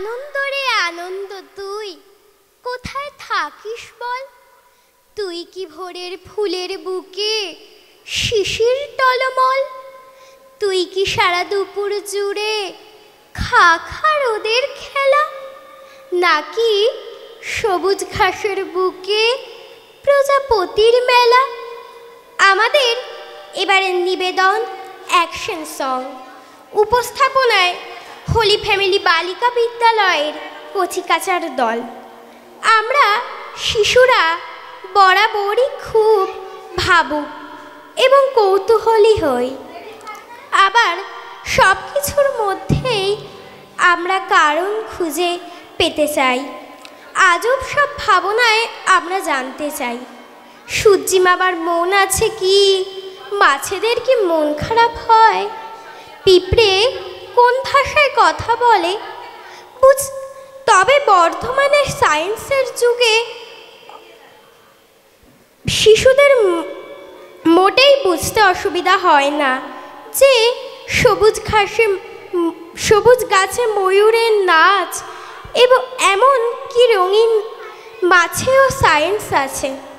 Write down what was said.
আনন্দ রে আনন্দ তুই কোথায় থাকিস বল তুই কি ভোরের ফুলের বুকে শিশির টলমল তুই কি সারা দুপুর জুড়ে খা খা রোদের খেলা নাকি সবুজ ঘাসের বুকে প্রজাপতির মেলা আমাদের এবারের নিবেদন অ্যাকশন সং উপস্থাপনায় হোলি ফ্যামিলি বালিকা বিদ্যালয়ের কচিকাচার দল আমরা শিশুরা বরাবরই খুব ভাবুক এবং কৌতূহলী হই আবার সব কিছুর মধ্যেই আমরা কারণ খুঁজে পেতে চাই আজব সব ভাবনায় আমরা জানতে চাই সূর্যিম আবার মন আছে কি মাছেদের কি মন খারাপ হয় পিঁপড়ে কোন ভাষায় কথা বলে বুঝ তবে বর্ধমানের সায়েন্সের যুগে শিশুদের মোটেই বুঝতে অসুবিধা হয় না যে সবুজ ঘাসে সবুজ গাছে ময়ূরের নাচ এবং এমন কি রঙিন মাছেও সায়েন্স আছে